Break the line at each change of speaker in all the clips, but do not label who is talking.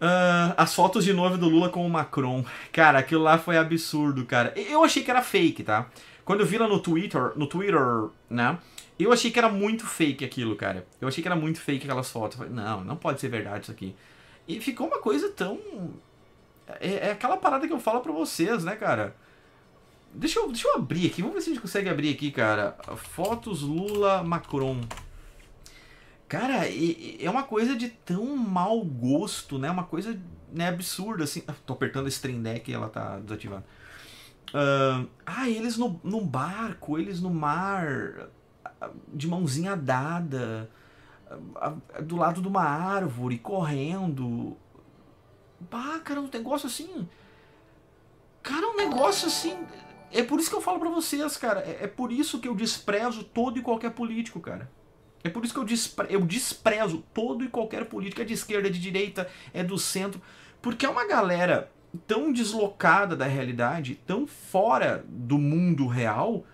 Uh, as fotos de novo do Lula com o Macron. Cara, aquilo lá foi absurdo, cara. Eu achei que era fake, tá? Quando eu vi lá no Twitter, no Twitter, né? Eu achei que era muito fake aquilo, cara. Eu achei que era muito fake aquelas fotos. não, não pode ser verdade isso aqui. E ficou uma coisa tão. É, é, aquela parada que eu falo pra vocês, né, cara? Deixa eu, deixa eu abrir aqui. Vamos ver se a gente consegue abrir aqui, cara. Fotos Lula Macron. Cara, é uma coisa de tão mau gosto, né? Uma coisa né, absurda, assim. Ah, tô apertando esse trem deck e ela tá desativando. Uh, ah, eles no, no barco, eles no mar, de mãozinha dada, ah, do lado de uma árvore, correndo. Bah, cara, um negócio assim. Cara, um negócio assim. É por isso que eu falo pra vocês, cara. É, é por isso que eu desprezo todo e qualquer político, cara. É por isso que eu, despre eu desprezo todo e qualquer política é de esquerda, é de direita, é do centro, porque é uma galera tão deslocada da realidade, tão fora do mundo real,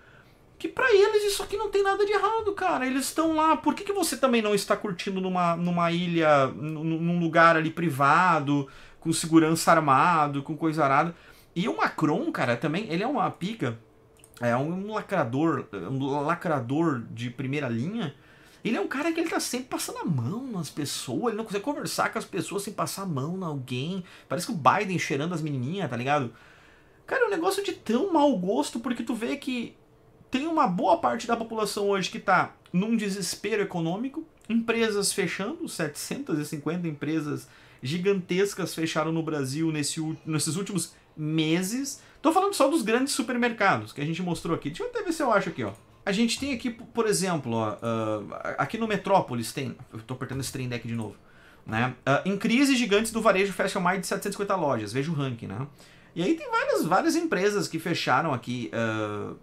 que para eles isso aqui não tem nada de errado, cara. Eles estão lá. Por que, que você também não está curtindo numa, numa ilha, num lugar ali privado, com segurança armado, com coisa arada? E o Macron, cara, também, ele é uma pica, é um lacrador, um lacrador de primeira linha ele é um cara que ele tá sempre passando a mão nas pessoas, ele não consegue conversar com as pessoas sem passar a mão em alguém. Parece que o Biden cheirando as menininhas, tá ligado? Cara, é um negócio de tão mau gosto, porque tu vê que tem uma boa parte da população hoje que tá num desespero econômico, empresas fechando, 750 empresas gigantescas fecharam no Brasil nesse, nesses últimos meses. Tô falando só dos grandes supermercados que a gente mostrou aqui. Deixa eu até ver se eu acho aqui, ó. A gente tem aqui, por exemplo, ó, uh, aqui no Metrópolis tem. Eu apertando esse trem deck de novo. Né? Uh, em crise, gigantes do varejo fecham mais de 750 lojas. Veja o ranking, né? E aí tem várias, várias empresas que fecharam aqui. Uh,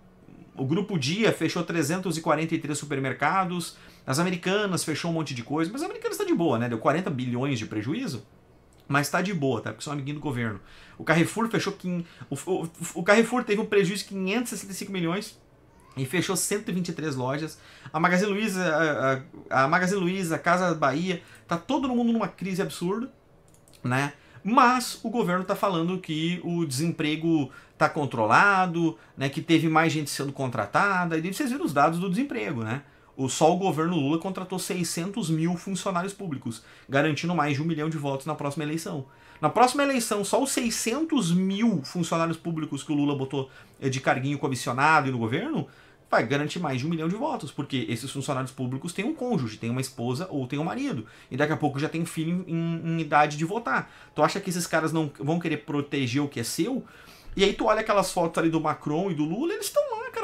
o Grupo Dia fechou 343 supermercados. As Americanas fechou um monte de coisa. Mas a Americanas está de boa, né? Deu 40 bilhões de prejuízo. Mas está de boa, tá? Porque são amiguinho do governo. O Carrefour fechou. Quim... O, o, o Carrefour teve um prejuízo de 565 milhões e fechou 123 lojas. A Magazine Luiza, a, a, Magazine Luiza, a Casa Bahia, tá todo mundo numa crise absurda, né? Mas o governo tá falando que o desemprego tá controlado, né? Que teve mais gente sendo contratada. E vocês viram os dados do desemprego, né? O, só o governo Lula contratou 600 mil funcionários públicos, garantindo mais de um milhão de votos na próxima eleição. Na próxima eleição, só os 600 mil funcionários públicos que o Lula botou eh, de carguinho comissionado e no governo vai garantir mais de um milhão de votos, porque esses funcionários públicos têm um cônjuge, têm uma esposa ou têm um marido, e daqui a pouco já tem filho em, em idade de votar. Tu acha que esses caras não vão querer proteger o que é seu? E aí tu olha aquelas fotos ali do Macron e do Lula, eles estão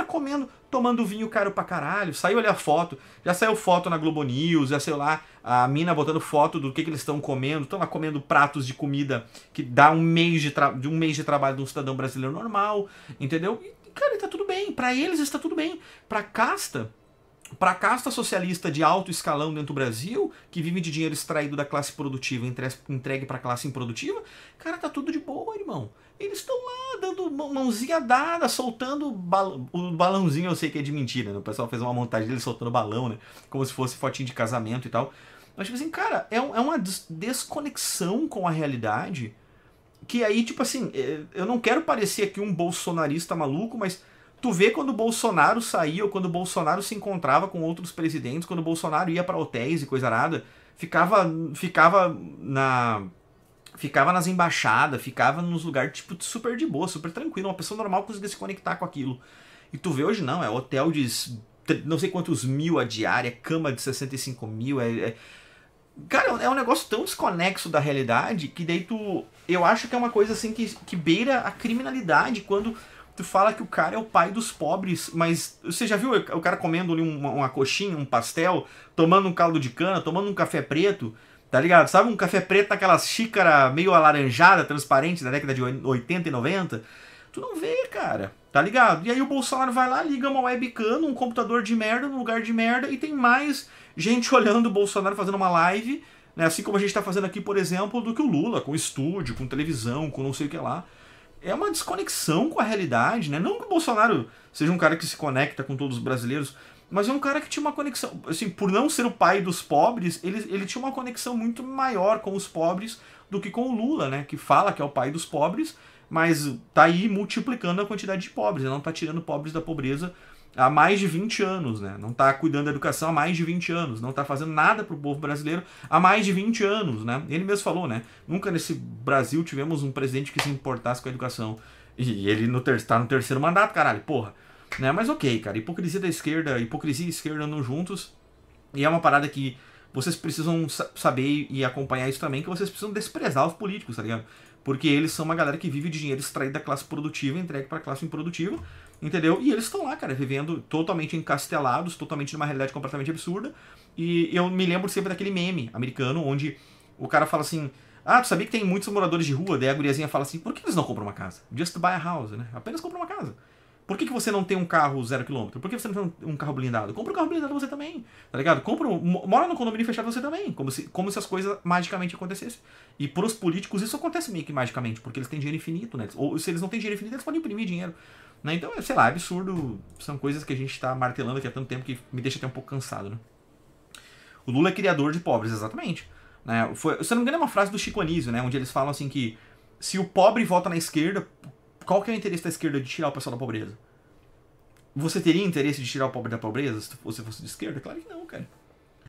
comendo, tomando vinho caro pra caralho. Saiu ali a foto. Já saiu foto na Globo News, já saiu lá a mina botando foto do que, que eles estão comendo. Estão lá comendo pratos de comida que dá um mês de, de um mês de trabalho de um cidadão brasileiro normal, entendeu? E, cara, tá tudo bem. Para eles está tudo bem. Pra casta, para a casta socialista de alto escalão dentro do Brasil, que vive de dinheiro extraído da classe produtiva entregue para a classe improdutiva, cara, tá tudo de boa, irmão. Eles estão lá dando mãozinha dada, soltando bal o balãozinho, eu sei que é de mentira, né? O pessoal fez uma montagem dele soltando balão, né? Como se fosse fotinho de casamento e tal. Mas, tipo assim, cara, é, um, é uma des desconexão com a realidade que aí, tipo assim, é, eu não quero parecer aqui um bolsonarista maluco, mas Tu vê quando o Bolsonaro saía, ou quando o Bolsonaro se encontrava com outros presidentes, quando o Bolsonaro ia para hotéis e coisa nada, ficava, ficava na ficava nas embaixadas, ficava nos lugares tipo super de boa, super tranquilo, uma pessoa normal conseguia se conectar com aquilo. E tu vê hoje não, é hotel de não sei quantos mil a diária, cama de 65 mil, é, é... Cara, é um negócio tão desconexo da realidade que daí tu. Eu acho que é uma coisa assim que, que beira a criminalidade quando tu fala que o cara é o pai dos pobres, mas você já viu o cara comendo ali uma, uma coxinha, um pastel, tomando um caldo de cana, tomando um café preto, tá ligado? Sabe um café preto aquela xícara meio alaranjada, transparente da década de 80 e 90? Tu não vê, cara, tá ligado? E aí o Bolsonaro vai lá, liga uma webcam, um computador de merda, num lugar de merda, e tem mais gente olhando o Bolsonaro fazendo uma live, né? Assim como a gente tá fazendo aqui, por exemplo, do que o Lula, com estúdio, com televisão, com não sei o que lá é uma desconexão com a realidade, né? Não que o Bolsonaro seja um cara que se conecta com todos os brasileiros, mas é um cara que tinha uma conexão, assim, por não ser o pai dos pobres, ele, ele tinha uma conexão muito maior com os pobres do que com o Lula, né? Que fala que é o pai dos pobres, mas tá aí multiplicando a quantidade de pobres, ele não tá tirando pobres da pobreza há mais de 20 anos, né? Não está cuidando da educação há mais de 20 anos, não está fazendo nada para o povo brasileiro há mais de 20 anos, né? Ele mesmo falou, né? Nunca nesse Brasil tivemos um presidente que se importasse com a educação. E ele no está no terceiro mandato, caralho, porra. Né? Mas ok, cara, hipocrisia da esquerda, hipocrisia e esquerda andam juntos. E é uma parada que vocês precisam saber e acompanhar isso também, que vocês precisam desprezar os políticos, tá ligado? Porque eles são uma galera que vive de dinheiro extraído da classe produtiva e entregue para a classe improdutiva. Entendeu? E eles estão lá, cara, vivendo totalmente encastelados, totalmente numa realidade completamente absurda. E eu me lembro sempre daquele meme americano onde o cara fala assim: Ah, tu sabia que tem muitos moradores de rua? Daí a guriazinha fala assim: Por que eles não compram uma casa? Just buy a house, né? Apenas compra uma casa. Por que, que você não tem um carro zero quilômetro? Por que você não tem um carro blindado? Compra um carro blindado você também, tá ligado? Compra um, mora no condomínio fechado você também, como se, como se as coisas magicamente acontecessem. E pros políticos isso acontece meio que magicamente, porque eles têm dinheiro infinito, né? Ou se eles não têm dinheiro infinito, eles podem imprimir dinheiro. Né? Então, é, sei lá, é absurdo. São coisas que a gente tá martelando aqui há tanto tempo que me deixa até um pouco cansado, né? O Lula é criador de pobres, exatamente. Né? Foi, se eu não me engano, é uma frase do Chico Anísio, né? Onde eles falam assim que se o pobre vota na esquerda, qual que é o interesse da esquerda de tirar o pessoal da pobreza? Você teria interesse de tirar o pobre da pobreza se você fosse de esquerda? Claro que não, cara.